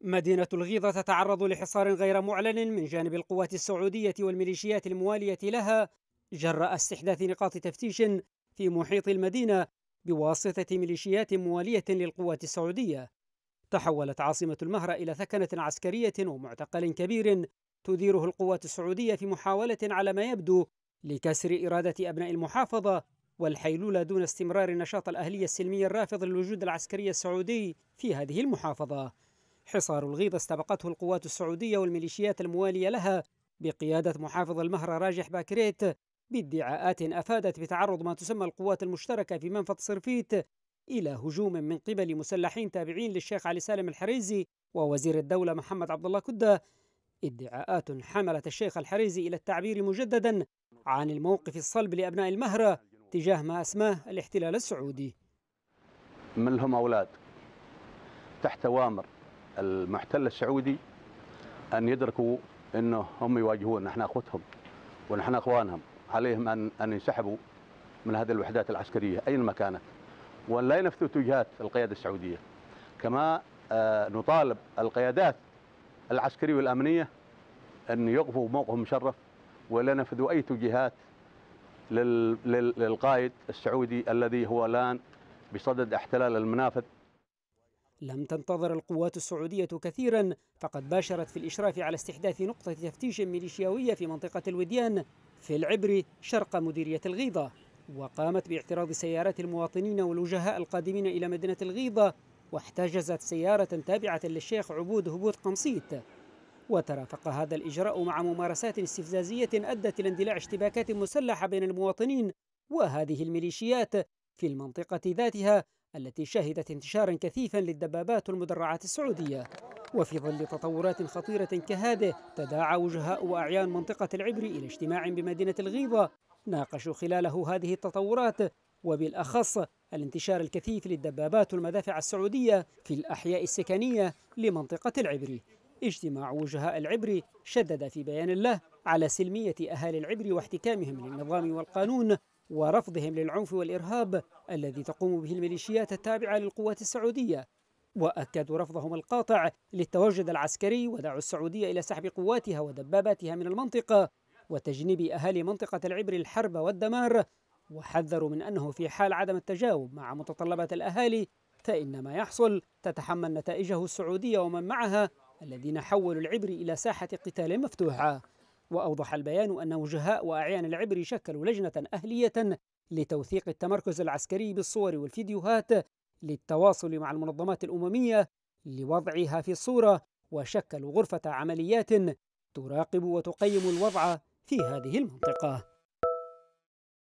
مدينة الغيضة تتعرض لحصار غير معلن من جانب القوات السعودية والميليشيات الموالية لها جراء استحداث نقاط تفتيش في محيط المدينة بواسطة ميليشيات موالية للقوات السعودية. تحولت عاصمة المهرة إلى ثكنة عسكرية ومعتقل كبير تديره القوات السعودية في محاولة على ما يبدو لكسر إرادة أبناء المحافظة والحيلولة دون استمرار نشاط الأهلية السلمية الرافض للوجود العسكري السعودي في هذه المحافظة. حصار الغيضة استبقته القوات السعودية والميليشيات الموالية لها بقيادة محافظ المهرة راجح باكريت بادعاءات أفادت بتعرض ما تسمى القوات المشتركة في منفذ صرفيت إلى هجوم من قبل مسلحين تابعين للشيخ علي سالم الحريزي ووزير الدولة محمد عبد الله كدة ادعاءات حملت الشيخ الحريزي إلى التعبير مجددا عن الموقف الصلب لأبناء المهرة تجاه ما أسماه الاحتلال السعودي من لهم أولاد تحت أوامر المحتل السعودي ان يدركوا انه هم يواجهون نحن اخوتهم ونحن اخوانهم عليهم ان ان ينسحبوا من هذه الوحدات العسكريه اينما كانت وان لا ينفذوا توجيهات القياده السعوديه كما آه، نطالب القيادات العسكريه والامنيه ان يقفوا موقف مشرف ولا ينفذوا اي توجيهات للقائد السعودي الذي هو الان بصدد احتلال المنافذ لم تنتظر القوات السعودية كثيرا فقد باشرت في الإشراف على استحداث نقطة تفتيش ميليشياوية في منطقة الوديان في العبر شرق مديرية الغيضة وقامت باعتراض سيارات المواطنين والوجهاء القادمين إلى مدينة الغيضة واحتجزت سيارة تابعة للشيخ عبود هبوط قمصيت وترافق هذا الإجراء مع ممارسات استفزازية أدت إلى اندلاع اشتباكات مسلحة بين المواطنين وهذه الميليشيات في المنطقة ذاتها التي شهدت انتشارا كثيفا للدبابات والمدرعات السعودية وفي ظل تطورات خطيرة كهذه تداعى وجهاء وأعيان منطقة العبر إلى اجتماع بمدينة الغيضة ناقشوا خلاله هذه التطورات وبالأخص الانتشار الكثيف للدبابات والمدافع السعودية في الأحياء السكنية لمنطقة العبري اجتماع وجهاء العبري شدد في بيان له على سلمية أهالي العبري واحتكامهم للنظام والقانون ورفضهم للعنف والإرهاب الذي تقوم به الميليشيات التابعة للقوات السعودية وأكدوا رفضهم القاطع للتواجد العسكري ودعوا السعودية إلى سحب قواتها ودباباتها من المنطقة وتجنيب أهالي منطقة العبر الحرب والدمار وحذروا من أنه في حال عدم التجاوب مع متطلبات الأهالي فإن ما يحصل تتحمل نتائجه السعودية ومن معها الذين حولوا العبر إلى ساحة قتال مفتوحة وأوضح البيان أن وجهاء وأعيان العبري شكلوا لجنة أهلية لتوثيق التمركز العسكري بالصور والفيديوهات للتواصل مع المنظمات الأممية لوضعها في الصورة وشكلوا غرفة عمليات تراقب وتقيم الوضع في هذه المنطقة